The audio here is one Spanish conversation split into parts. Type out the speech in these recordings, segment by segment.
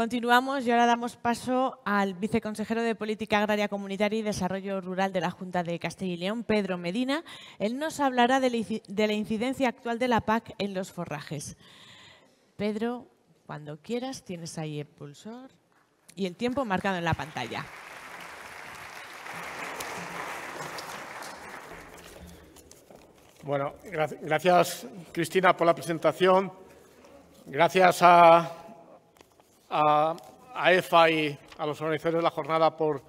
Continuamos y ahora damos paso al viceconsejero de Política Agraria Comunitaria y Desarrollo Rural de la Junta de Castilla y León, Pedro Medina. Él nos hablará de la incidencia actual de la PAC en los forrajes. Pedro, cuando quieras, tienes ahí el pulsor y el tiempo marcado en la pantalla. Bueno, gracias Cristina por la presentación. Gracias a a, EFA e y a los organizadores de la jornada por,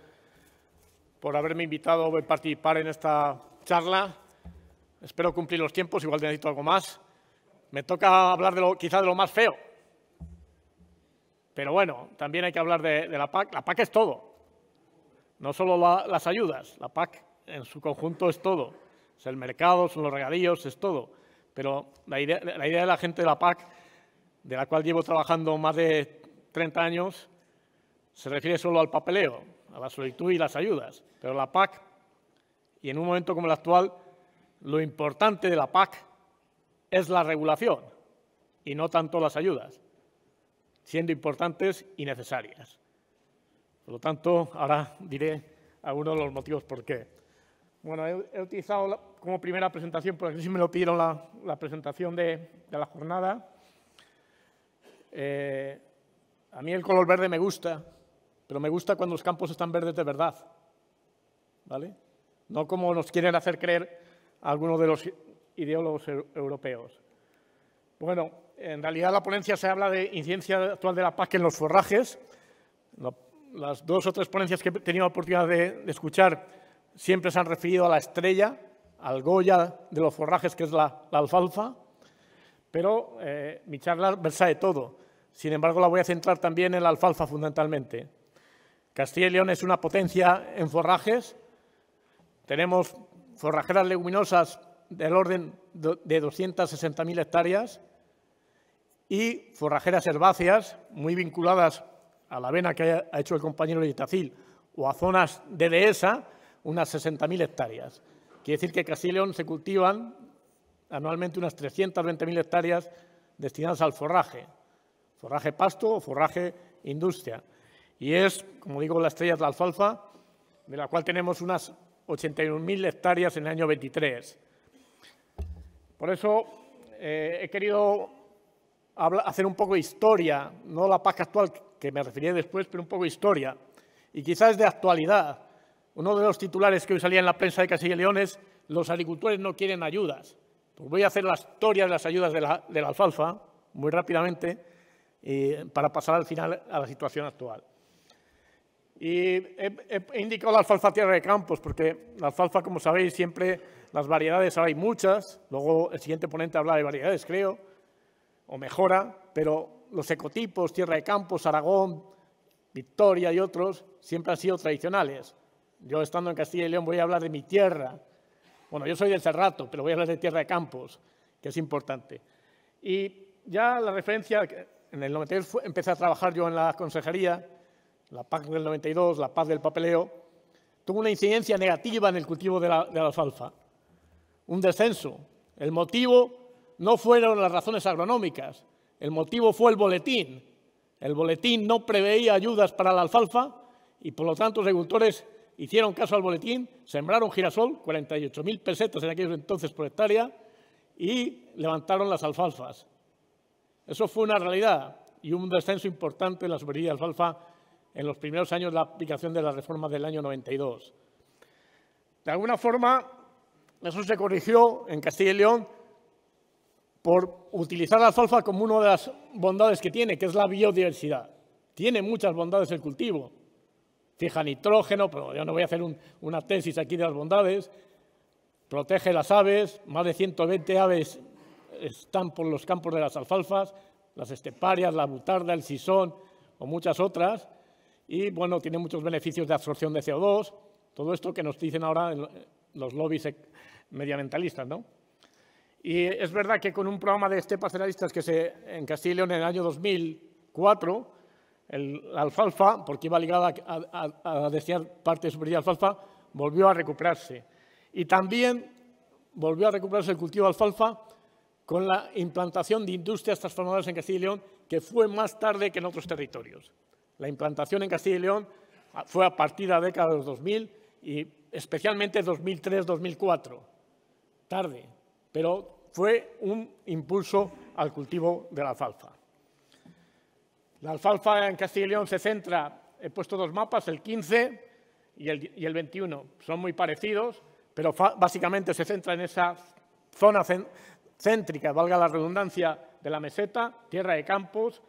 por haberme invitado a participar en esta charla. Espero cumplir los tiempos, igual necesito algo más. Me toca hablar de lo, quizá de lo más feo. Pero bueno, también hay que hablar de, la PAC. La PAC es todo. No solo las ayudas. La PAC en su conjunto es todo. Es el mercado, son los regadíos, es todo. Pero la idea, la idea de la gente de la PAC, de la cual llevo trabajando más de 30 años se refiere solo al papeleo, a la solicitud y las ayudas, pero la PAC, y en un momento como el actual, lo importante de la PAC es la regulación y no tanto las ayudas, siendo importantes y necesarias. Por lo tanto, ahora diré algunos de los motivos por qué. Bueno, he, utilizado como primera presentación, porque sí me lo pidieron la, presentación de, la jornada. Eh, a mí el color verde me gusta, pero me gusta cuando los campos están verdes de verdad. ¿Vale? No como nos quieren hacer creer algunos de los ideólogos europeos. Bueno, en realidad la ponencia se habla de incidencia actual de la PAC en los forrajes. Las dos o tres ponencias que he tenido la oportunidad de, escuchar siempre se han referido a la estrella, al Goya de los forrajes, que es la, alfalfa. Pero eh, mi charla versa de todo. Sin embargo, la voy a centrar también en la alfalfa fundamentalmente. Castilla y León es una potencia en forrajes. Tenemos forrajeras leguminosas del orden de 260.000 hectáreas y forrajeras herbáceas muy vinculadas a la avena que ha hecho el compañero Itacil o a zonas de dehesa, unas 60.000 hectáreas. Quiere decir que en Castilla y León se cultivan anualmente unas 320.000 hectáreas destinadas al forraje forraje pasto o forraje industria. Y es, como digo, la estrella de la alfalfa, de la cual tenemos unas 81.000 hectáreas en el año 23. Por eso eh, he querido hacer un poco de historia, no la PAC actual, que me referiré después, pero un poco de historia. Y quizás de actualidad. Uno de los titulares que hoy salía en la prensa de Castilla y León es los agricultores no quieren ayudas. Pues voy a hacer la historia de las ayudas de de la alfalfa, muy rápidamente, para pasar al final a la situación actual. Y he, indicado la alfalfa tierra de campos, porque la alfalfa, como sabéis, siempre las variedades, ahora hay muchas, luego el siguiente ponente habla de variedades, creo, o mejora, pero los ecotipos, tierra de campos, Aragón, Victoria y otros, siempre han sido tradicionales. Yo estando en Castilla y León voy a hablar de mi tierra. Bueno, yo soy del Cerrato, pero voy a hablar de tierra de campos, que es importante. Y ya la referencia en el 92 empecé a trabajar yo en la consejería, la PAC del 92, la PAC del papeleo, tuvo una incidencia negativa en el cultivo de la, de la alfalfa, un descenso. El motivo no fueron las razones agronómicas, el motivo fue el boletín. El boletín no preveía ayudas para la alfalfa y por lo tanto los agricultores hicieron caso al boletín, sembraron girasol, 48.000 pesetas en aquellos entonces por hectárea, y levantaron las alfalfas. Eso fue una realidad y un descenso importante en la supervivencia de alfalfa en los primeros años de la aplicación de la reforma del año 92. De alguna forma, eso se corrigió en Castilla y León por utilizar la alfalfa como una de las bondades que tiene, que es la biodiversidad. Tiene muchas bondades el cultivo. Fija nitrógeno, pero yo no voy a hacer una tesis aquí de las bondades. Protege las aves, más de 120 aves están por los campos de las alfalfas, las esteparias, la butarda, el sisón o muchas otras. Y bueno, tiene muchos beneficios de absorción de CO2, todo esto que nos dicen ahora eh, los lobbies medioambientalistas, ¿no? Y es verdad que con un programa de estepas cerealistas que se, en Castilla en el año 2004, el, la alfalfa, porque iba ligada a, a, destinar parte de su de alfalfa, volvió a recuperarse. Y también volvió a recuperarse el cultivo de alfalfa con la implantación de industrias transformadoras en Castilla y León, que fue más tarde que en otros territorios. La implantación en Castilla y León fue a partir de la década de 2000 y especialmente 2003-2004. Tarde, pero fue un impulso al cultivo de la alfalfa. La alfalfa en Castilla y León se centra, he puesto dos mapas, el 15 y el, y el 21. Son muy parecidos, pero básicamente se centra en esa zona Céntrica, valga la redundancia, de la meseta, Tierra de Campos,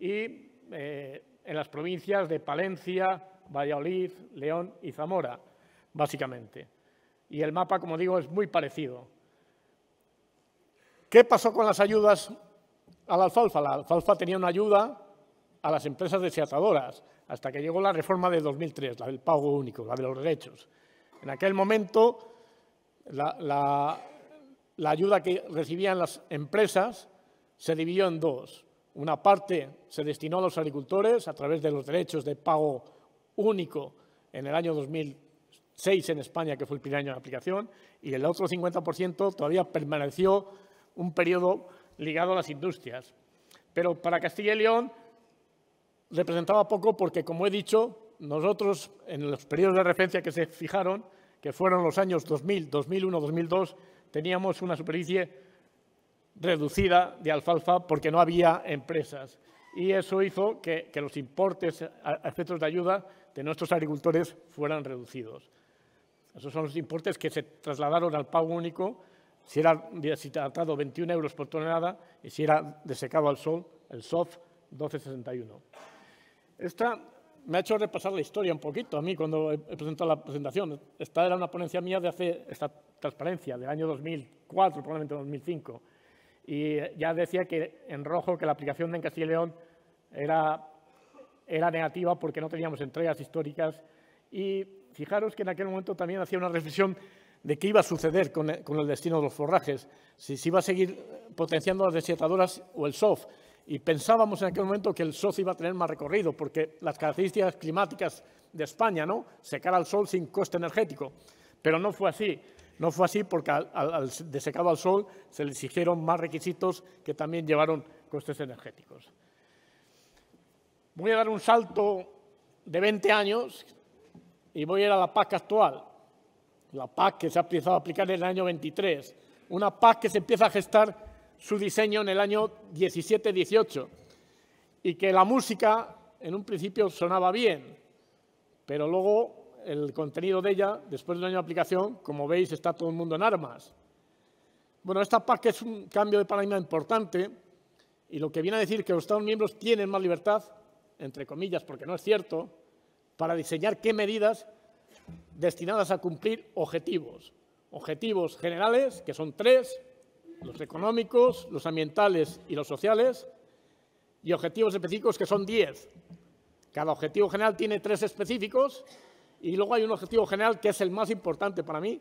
y eh, en las provincias de Palencia, Valladolid, León y Zamora, básicamente. Y el mapa, como digo, es muy parecido. ¿Qué pasó con las ayudas a la alfalfa? La alfalfa tenía una ayuda a las empresas deseatadoras, hasta que llegó la reforma de 2003, la del pago único, la de los derechos. En aquel momento, la, la ayuda que recibían las empresas se dividió en dos. Una parte se destinó a los agricultores a través de los derechos de pago único en el año 2006 en España, que fue el primer año de aplicación, y el otro 50% todavía permaneció un periodo ligado a las industrias. Pero para Castilla y León representaba poco porque, como he dicho, nosotros en los periodos de referencia que se fijaron, que fueron los años 2000, 2001, 2002, teníamos una superficie reducida de alfalfa porque no había empresas. Y eso hizo que, los importes a efectos de ayuda de nuestros agricultores fueran reducidos. Esos son los importes que se trasladaron al pago único, si era atado 21 euros por tonelada y si era desecado al sol, el SOF 12,61. Esta me ha hecho repasar la historia un poquito a mí cuando he presentado la presentación. Esta era una ponencia mía de hace esta transparencia, del año 2004, probablemente 2005. Y eh, ya decía que en rojo que la aplicación de en Castilla y León era, era negativa porque no teníamos entregas históricas. Y fijaros que en aquel momento también hacía una reflexión de qué iba a suceder con el, destino de los forrajes, si se iba a seguir potenciando las desiertadoras o el soft y pensábamos en aquel momento que el socio iba a tener más recorrido, porque las características climáticas de España, ¿no? Secar al sol sin coste energético. Pero no fue así. No fue así porque al, al, al de al sol se le exigieron más requisitos que también llevaron costes energéticos. Voy a dar un salto de 20 años y voy a ir a la PAC actual, la PAC que se ha empezado a aplicar en el año 23, una PAC que se empieza a gestar su diseño en el año 17-18 y que la música en un principio sonaba bien, pero luego el contenido de ella, después de un año de aplicación, como veis, está todo el mundo en armas. Bueno, esta PAC es un cambio de paradigma importante y lo que viene a decir que los Estados miembros tienen más libertad, entre comillas, porque no es cierto, para diseñar qué medidas destinadas a cumplir objetivos. Objetivos generales, que son tres, los económicos, los ambientales y los sociales, y objetivos específicos que son 10. Cada objetivo general tiene tres específicos y luego hay un objetivo general que es el más importante para mí,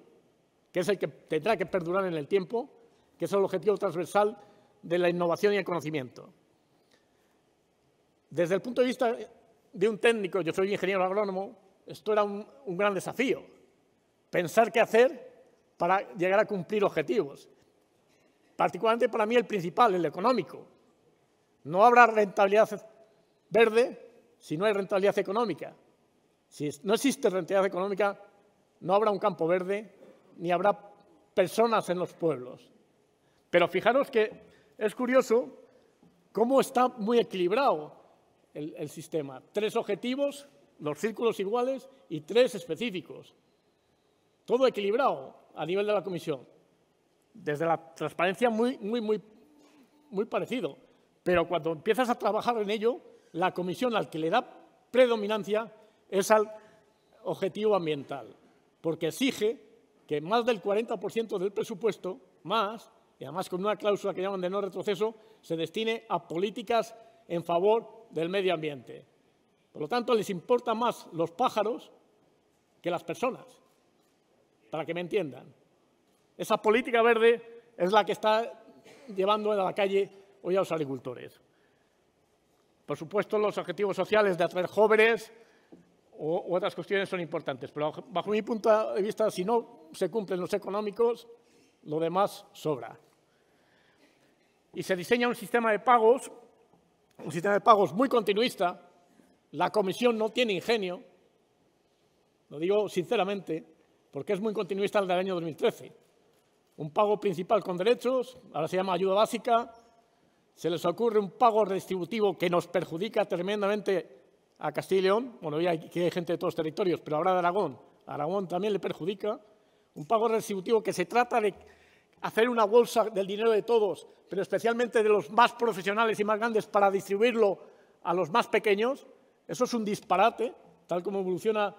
que es el que tendrá que perdurar en el tiempo, que es el objetivo transversal de la innovación y el conocimiento. Desde el punto de vista de un técnico, yo soy ingeniero agrónomo, esto era un gran desafío, pensar qué hacer para llegar a cumplir objetivos particularmente para mí el principal, el económico. No habrá rentabilidad verde si no hay rentabilidad económica. Si no existe rentabilidad económica, no habrá un campo verde ni habrá personas en los pueblos. Pero fijaros que es curioso cómo está muy equilibrado el, el sistema. Tres objetivos, los círculos iguales y tres específicos. Todo equilibrado a nivel de la comisión desde la transparencia muy, muy, parecido. Pero cuando empiezas a trabajar en ello, la comisión al que le da predominancia es al objetivo ambiental, porque exige que más del 40% del presupuesto, más, y además con una cláusula que llaman de no retroceso, se destine a políticas en favor del medio ambiente. Por lo tanto, les importan más los pájaros que las personas, para que me entiendan. Esa política verde es la que está llevando a la calle hoy a los agricultores. Por supuesto, los objetivos sociales de atraer jóvenes o otras cuestiones son importantes, pero bajo mi punto de vista, si no se cumplen los económicos, lo demás sobra. Y se diseña un sistema de pagos, un sistema de pagos muy continuista. La comisión no tiene ingenio, lo digo sinceramente, porque es muy continuista el del año 2013 un pago principal con derechos, ahora se llama ayuda básica, se les ocurre un pago redistributivo que nos perjudica tremendamente a Castilla y León, bueno, ya hay, gente de todos los territorios, pero habrá de Aragón, a Aragón también le perjudica, un pago redistributivo que se trata de hacer una bolsa del dinero de todos, pero especialmente de los más profesionales y más grandes para distribuirlo a los más pequeños, eso es un disparate, tal como evoluciona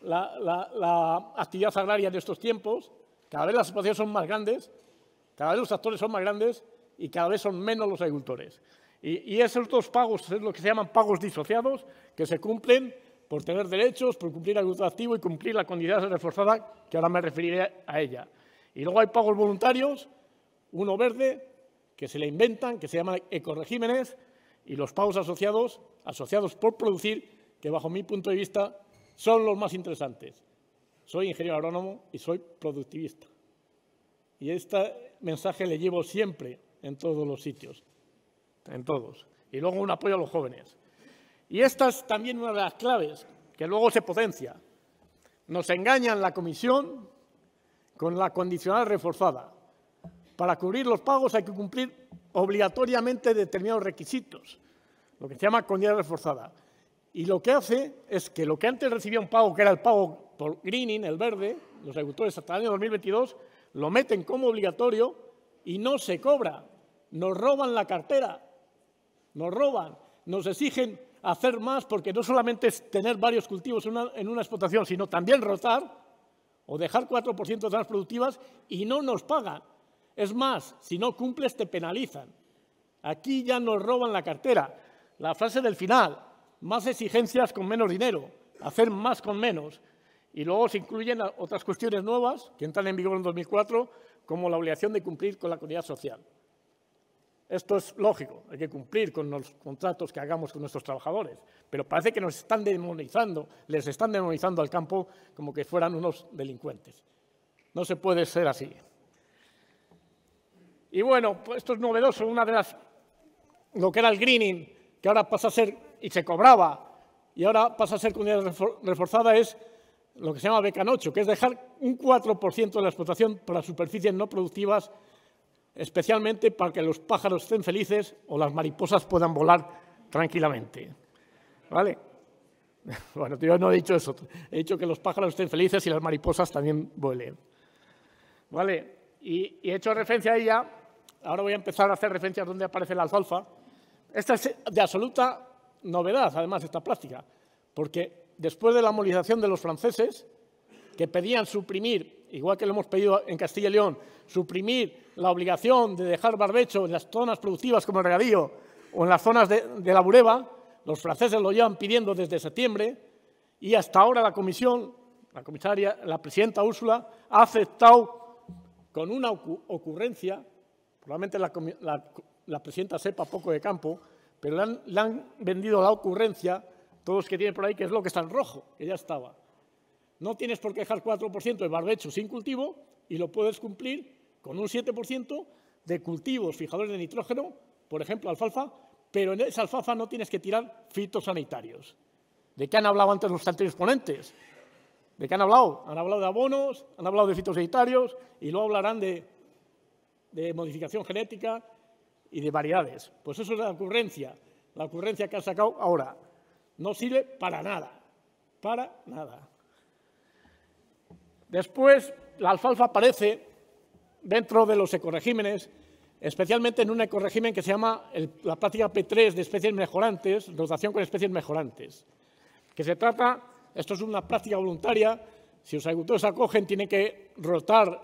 la, la actividad agraria de estos tiempos, cada vez las asociaciones son más grandes, cada vez los actores son más grandes y cada vez son menos los agricultores. Y, esos dos pagos son lo que se llaman pagos disociados, que se cumplen por tener derechos, por cumplir el agricultor activo y cumplir la condición reforzada, que ahora me referiré a ella. Y luego hay pagos voluntarios, uno verde, que se le inventan, que se llaman ecoregímenes, y los pagos asociados, asociados por producir, que bajo mi punto de vista son los más interesantes. Soy ingeniero agrónomo y soy productivista. Y este mensaje le llevo siempre en todos los sitios, en todos. Y luego un apoyo a los jóvenes. Y esta es también una de las claves que luego se potencia. Nos engañan la comisión con la condicional reforzada. Para cubrir los pagos hay que cumplir obligatoriamente determinados requisitos, lo que se llama condicional reforzada. Y lo que hace es que lo que antes recibía un pago, que era el pago por greening, el verde, los agricultores hasta el año 2022, lo meten como obligatorio y no se cobra. Nos roban la cartera, nos roban, nos exigen hacer más porque no solamente es tener varios cultivos en una, explotación, sino también rotar o dejar 4% de las productivas y no nos pagan. Es más, si no cumples te penalizan. Aquí ya nos roban la cartera. La frase del final, más exigencias con menos dinero, hacer más con menos. Y luego se incluyen otras cuestiones nuevas que entran en vigor en 2004, como la obligación de cumplir con la comunidad social. Esto es lógico, hay que cumplir con los contratos que hagamos con nuestros trabajadores, pero parece que nos están demonizando, les están demonizando al campo como que fueran unos delincuentes. No se puede ser así. Y bueno, pues esto es novedoso, una de las, lo que era el greening, que ahora pasa a ser, y se cobraba, y ahora pasa a ser comunidad reforzada, es lo que se llama becanocho, que es dejar un 4% de la explotación para superficies no productivas, especialmente para que los pájaros estén felices o las mariposas puedan volar tranquilamente. ¿Vale? Bueno, yo no he dicho eso. He dicho que los pájaros estén felices y las mariposas también vuelen. ¿Vale? Y, he hecho referencia a ella. Ahora voy a empezar a hacer referencia a dónde aparece la alfalfa. Esta es de absoluta novedad, además, esta plástica, porque después de la movilización de los franceses, que pedían suprimir, igual que lo hemos pedido en Castilla y León, suprimir la obligación de dejar barbecho en las zonas productivas como el regadío o en las zonas de, la bureba, los franceses lo llevan pidiendo desde septiembre y hasta ahora la comisión, la comisaria, la presidenta Úrsula, ha aceptado con una ocurrencia, probablemente la, presidenta sepa poco de campo, pero han, le han vendido la ocurrencia todos los que tienen por ahí, que es lo que está en rojo, que ya estaba. No tienes por qué dejar 4% de barbecho sin cultivo y lo puedes cumplir con un 7% de cultivos fijadores de nitrógeno, por ejemplo, alfalfa, pero en esa alfalfa no tienes que tirar fitosanitarios. ¿De qué han hablado antes los anteriores ponentes? ¿De qué han hablado? Han hablado de abonos, han hablado de fitosanitarios y luego hablarán de, de modificación genética y de variedades. Pues eso es la ocurrencia, la ocurrencia que han sacado ahora. No sirve para nada, para nada. Después, la alfalfa aparece dentro de los ecoregímenes, especialmente en un ecorregimen que se llama la práctica P3 de especies mejorantes, rotación con especies mejorantes, que se trata, esto es una práctica voluntaria, si los agricultores acogen tienen que rotar,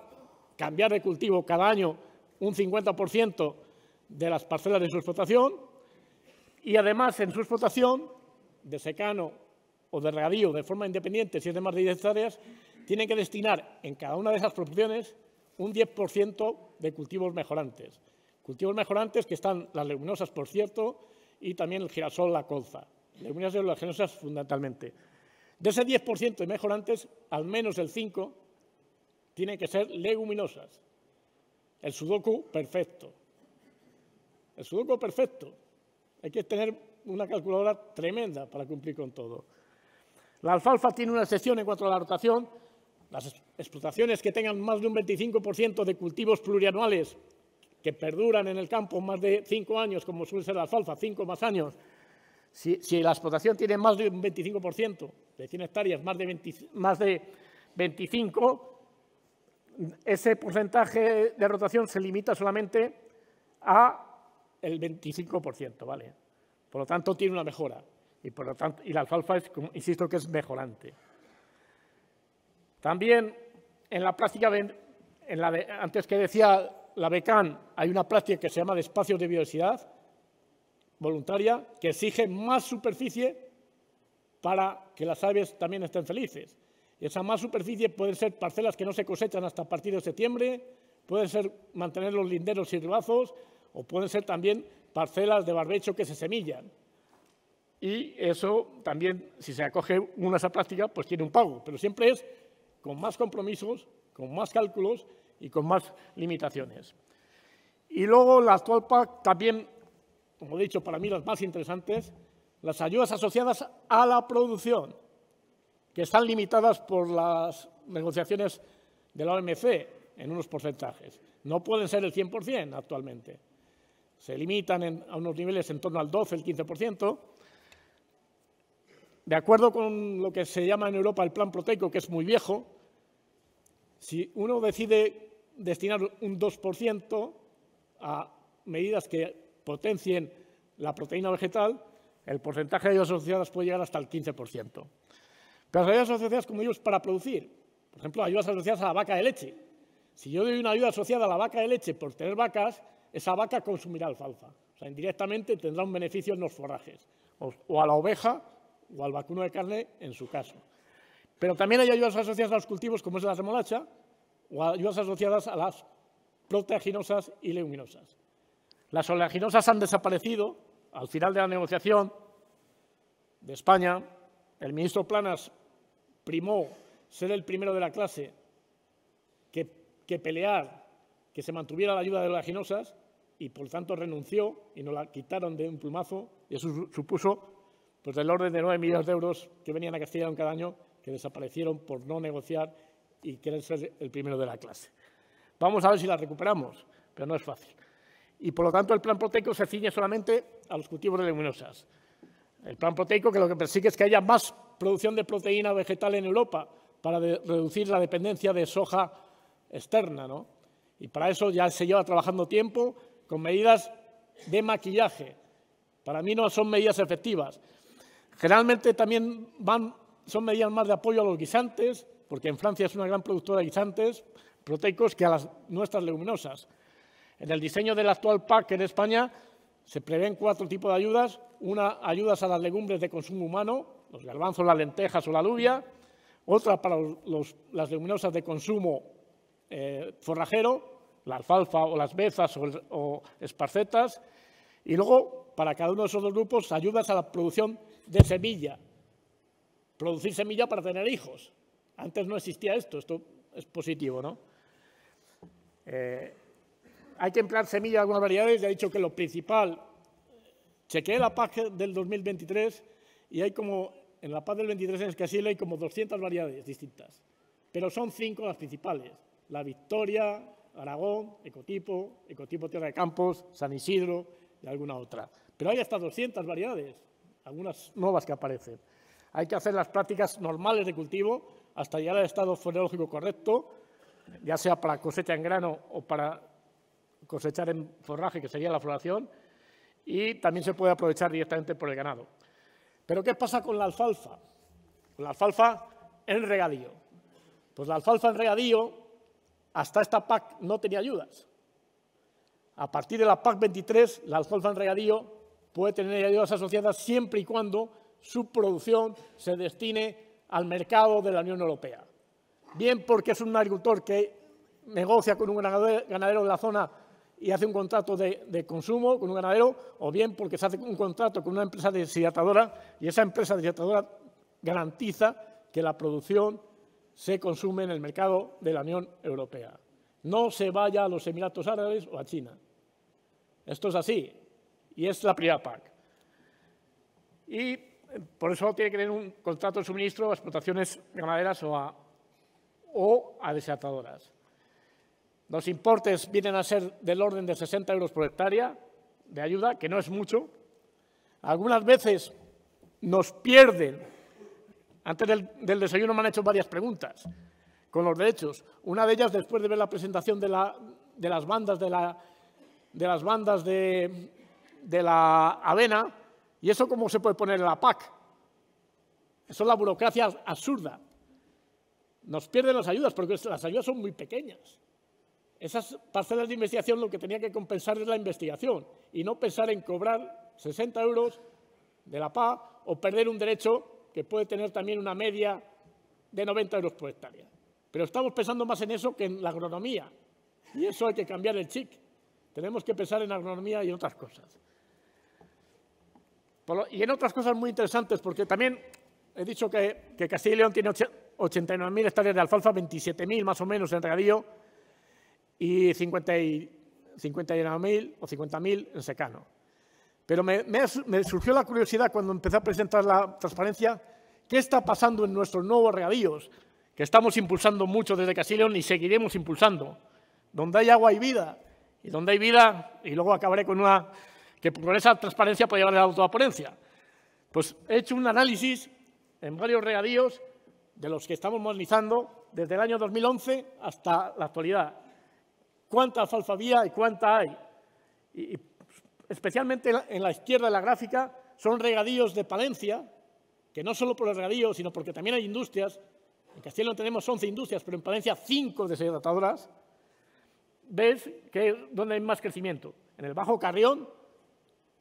cambiar de cultivo cada año un 50% de las parcelas de su explotación y además en su explotación de secano o de regadío de forma independiente, si es de más de 10 hectáreas, tienen que destinar en cada una de esas proporciones un 10% de cultivos mejorantes. Cultivos mejorantes que están las leguminosas, por cierto, y también el girasol, la colza. Leguminosas y fundamentalmente. De ese 10% de mejorantes, al menos el 5% tienen que ser leguminosas. El sudoku perfecto. El sudoku perfecto. Hay que tener una calculadora tremenda para cumplir con todo. La alfalfa tiene una excepción en cuanto a la rotación. Las explotaciones que tengan más de un 25% de cultivos plurianuales que perduran en el campo más de cinco años, como suele ser la alfalfa, cinco más años, si, la explotación tiene más de un 25%, de 100 hectáreas, más de, 25, ese porcentaje de rotación se limita solamente a el 25%, ¿vale? Por lo tanto, tiene una mejora. Y, por tanto, la alfalfa, insisto, que es mejorante. También en la práctica, en antes que decía la BECAN, hay una práctica que se llama de espacios de biodiversidad voluntaria que exige más superficie para que las aves también estén felices. Y esa más superficie pueden ser parcelas que no se cosechan hasta a partir de septiembre, pueden ser mantener los linderos y ribazos o pueden ser también parcelas de barbecho que se semillan. Y eso también, si se acoge una esa práctica, pues tiene un pago, pero siempre es con más compromisos, con más cálculos y con más limitaciones. Y luego la actual PAC también, como he dicho, para mí las más interesantes, las ayudas asociadas a la producción, que están limitadas por las negociaciones de la OMC en unos porcentajes. No pueden ser el 100% actualmente se limitan a unos niveles en torno al 12, el 15%. De acuerdo con lo que se llama en Europa el plan proteico, que es muy viejo, si uno decide destinar un 2% a medidas que potencien la proteína vegetal, el porcentaje de ayudas asociadas puede llegar hasta el 15%. Pero las ayudas asociadas, como ellos para producir. Por ejemplo, ayudas asociadas a la vaca de leche. Si yo doy una ayuda asociada a la vaca de leche por tener vacas, esa vaca consumirá alfalfa. O sea, indirectamente tendrá un beneficio en los forrajes, o, a la oveja o al vacuno de carne en su caso. Pero también hay ayudas asociadas a los cultivos, como es la remolacha, o ayudas asociadas a las proteaginosas y leguminosas. Las oleaginosas han desaparecido al final de la negociación de España. El ministro Planas primó ser el primero de la clase que, que pelear que se mantuviera la ayuda de oleaginosas y por tanto renunció y nos la quitaron de un plumazo y eso supuso pues del orden de 9 millones de euros que venían a Castellón cada año que desaparecieron por no negociar y querer ser el primero de la clase. Vamos a ver si la recuperamos, pero no es fácil. Y por lo tanto el plan proteico se ciñe solamente a los cultivos de leguminosas. El plan proteico que lo que persigue es que haya más producción de proteína vegetal en Europa para reducir la dependencia de soja externa, ¿no? Y para eso ya se lleva trabajando tiempo, con medidas de maquillaje. Para mí no son medidas efectivas. Generalmente también son medidas más de apoyo a los guisantes, porque en Francia es una gran productora de guisantes proteicos que a las nuestras leguminosas. En el diseño del actual PAC en España se prevén cuatro tipos de ayudas. Una, ayudas a las legumbres de consumo humano, los garbanzos, las lentejas o la alubia. Otra para las leguminosas de consumo eh, forrajero, la alfalfa o las bezas o, esparcetas, y luego para cada uno de esos dos grupos ayudas a la producción de semilla, producir semilla para tener hijos. Antes no existía esto, esto es positivo, ¿no? Eh, hay que emplear semilla de algunas variedades, ya he dicho que lo principal, chequeé la PAC del 2023 y hay como, en la PAC del 23 en Escasil hay como 200 variedades distintas, pero son cinco las principales, la Victoria, Aragón, ecotipo, ecotipo Tierra de Campos, San Isidro y alguna otra. Pero hay hasta 200 variedades, algunas nuevas que aparecen. Hay que hacer las prácticas normales de cultivo hasta llegar al estado fonológico correcto, ya sea para cosecha en grano o para cosechar en forraje, que sería la floración, y también se puede aprovechar directamente por el ganado. Pero ¿qué pasa con la alfalfa? Con la alfalfa en regadío. Pues la alfalfa en regadío hasta esta PAC no tenía ayudas. A partir de la PAC 23, la alfalfa en regadío puede tener ayudas asociadas siempre y cuando su producción se destine al mercado de la Unión Europea. Bien porque es un agricultor que negocia con un ganadero de la zona y hace un contrato de, de, consumo con un ganadero, o bien porque se hace un contrato con una empresa deshidratadora y esa empresa deshidratadora garantiza que la producción se consume en el mercado de la Unión Europea. No se vaya a los Emiratos Árabes o a China. Esto es así. Y es la primera PAC. Y eh, por eso tiene que tener un contrato de suministro a explotaciones ganaderas o a, o a desatadoras. Los importes vienen a ser del orden de 60 euros por hectárea de ayuda, que no es mucho. Algunas veces nos pierden antes del, desayuno me han hecho varias preguntas con los derechos. Una de ellas, después de ver la presentación de, las bandas de la, las bandas de, la avena, ¿y eso cómo se puede poner en la PAC? Eso es la burocracia absurda. Nos pierden las ayudas porque las ayudas son muy pequeñas. Esas parcelas de investigación lo que tenía que compensar es la investigación y no pensar en cobrar 60 euros de la PA o perder un derecho que puede tener también una media de 90 euros por hectárea. Pero estamos pensando más en eso que en la agronomía. Y eso hay que cambiar el chip. Tenemos que pensar en agronomía y en otras cosas. Y en otras cosas muy interesantes, porque también he dicho que, que Castilla y León tiene 89.000 hectáreas de alfalfa, 27.000 más o menos en regadío y 59.000 o 50.000 en secano. Pero me, surgió la curiosidad cuando empecé a presentar la transparencia, ¿qué está pasando en nuestros nuevos regadíos? Que estamos impulsando mucho desde Casillón y seguiremos impulsando. Donde hay agua hay vida. Y donde hay vida, y luego acabaré con una, que con esa transparencia puede llevar a la autoaponencia. Pues he hecho un análisis en varios regadíos de los que estamos modernizando desde el año 2011 hasta la actualidad. ¿Cuánta alfalfa había y cuánta hay? especialmente en la izquierda de la gráfica, son regadíos de Palencia, que no solo por el regadío, sino porque también hay industrias. En Castellón tenemos 11 industrias, pero en Palencia 5 deshidratadoras. Ves que es donde hay más crecimiento. En el Bajo Carrión,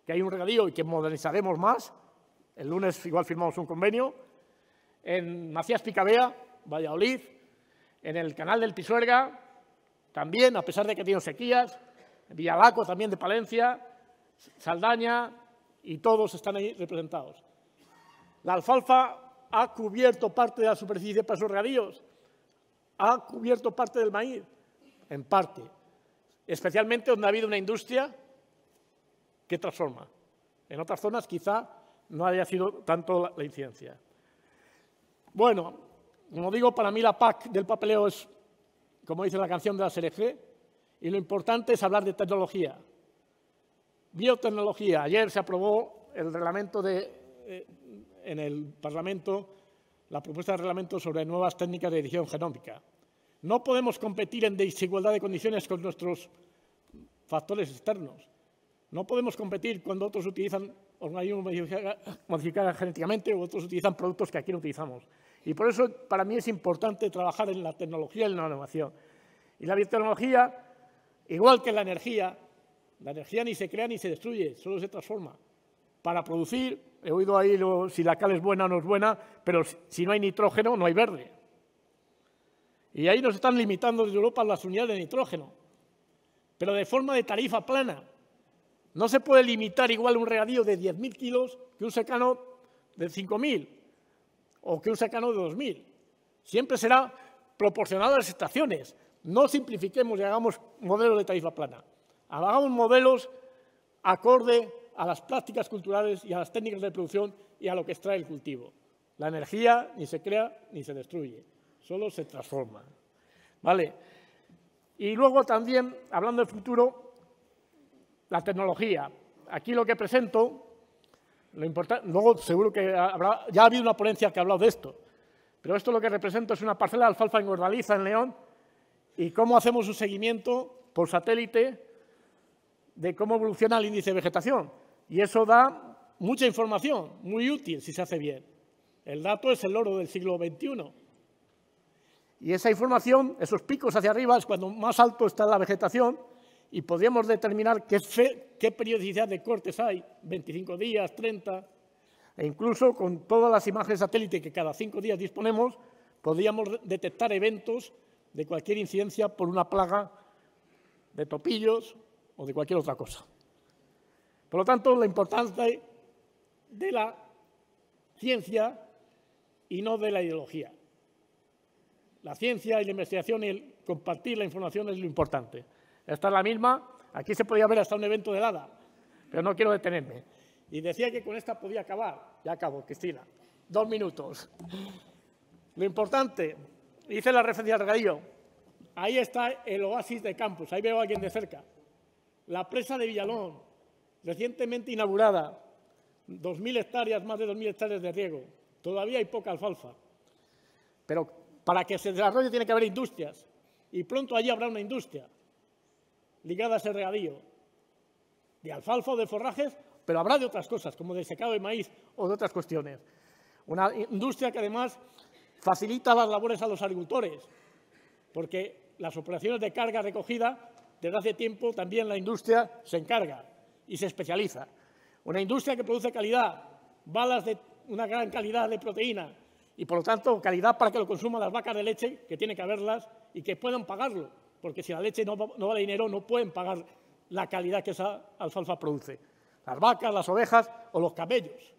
que hay un regadío y que modernizaremos más. El lunes igual firmamos un convenio. En Macías Picabea, Valladolid. En el Canal del Pisuerga, también, a pesar de que tiene sequías. En Villalaco, también de Palencia Saldaña y todos están ahí representados. La alfalfa ha cubierto parte de la superficie para sus regadíos, ha cubierto parte del maíz, en parte, especialmente donde ha habido una industria que transforma. En otras zonas quizá no haya sido tanto la, incidencia. Bueno, como digo, para mí la PAC del papeleo es, como dice la canción de la SLG, y lo importante es hablar de tecnología. Biotecnología. Ayer se aprobó el reglamento de, eh, en el Parlamento, la propuesta de reglamento sobre nuevas técnicas de edición genómica. No podemos competir en desigualdad de condiciones con nuestros factores externos. No podemos competir cuando otros utilizan organismos modificados genéticamente o otros utilizan productos que aquí no utilizamos. Y por eso para mí es importante trabajar en la tecnología y en la innovación. Y la biotecnología, igual que la energía, la energía ni se crea ni se destruye, solo se transforma. Para producir, he oído ahí si la cal es buena o no es buena, pero si, no hay nitrógeno no hay verde. Y ahí nos están limitando desde Europa las unidades de nitrógeno, pero de forma de tarifa plana. No se puede limitar igual un regadío de 10.000 kilos que un secano de 5.000 o que un secano de 2.000. Siempre será proporcionado a las estaciones. No simplifiquemos y hagamos modelos de tarifa plana. Hagamos modelos acorde a las prácticas culturales y a las técnicas de producción y a lo que extrae el cultivo. La energía ni se crea ni se destruye, solo se transforma. ¿Vale? Y luego también, hablando del futuro, la tecnología. Aquí lo que presento, lo importante, luego seguro que ya ha habido una ponencia que ha hablado de esto, pero esto lo que represento es una parcela de alfalfa en Gordaliza, en León, y cómo hacemos un seguimiento por satélite de cómo evoluciona el índice de vegetación. Y eso da mucha información, muy útil si se hace bien. El dato es el oro del siglo XXI. Y esa información, esos picos hacia arriba, es cuando más alto está la vegetación y podríamos determinar qué, qué periodicidad de cortes hay, 25 días, 30, e incluso con todas las imágenes satélite que cada cinco días disponemos, podríamos detectar eventos de cualquier incidencia por una plaga de topillos o de cualquier otra cosa. Por lo tanto, la importancia de la ciencia y no de la ideología. La ciencia y la investigación y el compartir la información es lo importante. Esta es la misma. Aquí se podía ver hasta un evento de helada, pero no quiero detenerme. Y decía que con esta podía acabar. Ya acabo, Cristina. Dos minutos. Lo importante, hice la referencia al regadío. Ahí está el oasis de campus. Ahí veo a alguien de cerca la presa de Villalón, recientemente inaugurada, 2.000 hectáreas, más de 2.000 hectáreas de riego. Todavía hay poca alfalfa. Pero para que se desarrolle tiene que haber industrias. Y pronto allí habrá una industria ligada a ese regadío, de alfalfa o de forrajes, pero habrá de otras cosas, como de secado de maíz o de otras cuestiones. Una industria que además facilita las labores a los agricultores, porque las operaciones de carga recogida desde hace tiempo también la industria se encarga y se especializa. Una industria que produce calidad, balas de una gran calidad de proteína y, por lo tanto, calidad para que lo consuman las vacas de leche, que tiene que haberlas y que puedan pagarlo, porque si la leche no, vale dinero no pueden pagar la calidad que esa alfalfa produce. Las vacas, las ovejas o los camellos.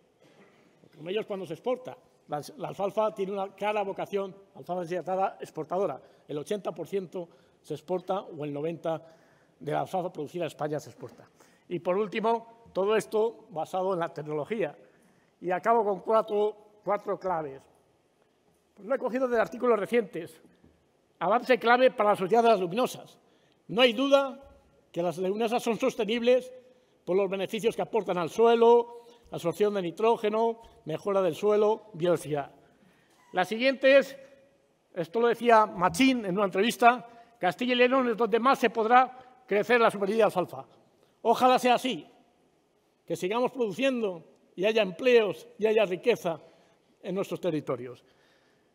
Los camellos cuando se exporta. La, alfalfa tiene una clara vocación, alfalfa deshidratada exportadora. El 80% se exporta o el 90% de la alfalfa producida en España se exporta. Y por último, todo esto basado en la tecnología. Y acabo con cuatro, claves. Pues lo he cogido de artículos recientes. Avance clave para la sociedad de las luminosas. No hay duda que las luminosas son sostenibles por los beneficios que aportan al suelo, absorción de nitrógeno, mejora del suelo, biodiversidad. La siguiente es, esto lo decía Machín en una entrevista, Castilla y León es donde más se podrá crecer la supervivencia de alfalfa. Ojalá sea así, que sigamos produciendo y haya empleos y haya riqueza en nuestros territorios.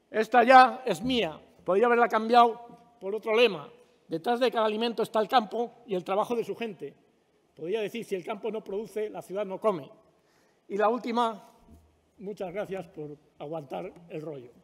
Esta ya es mía, podría haberla cambiado por otro lema. Detrás de cada alimento está el campo y el trabajo de su gente. Podría decir, si el campo no produce, la ciudad no come. Y la última, muchas gracias por aguantar el rollo.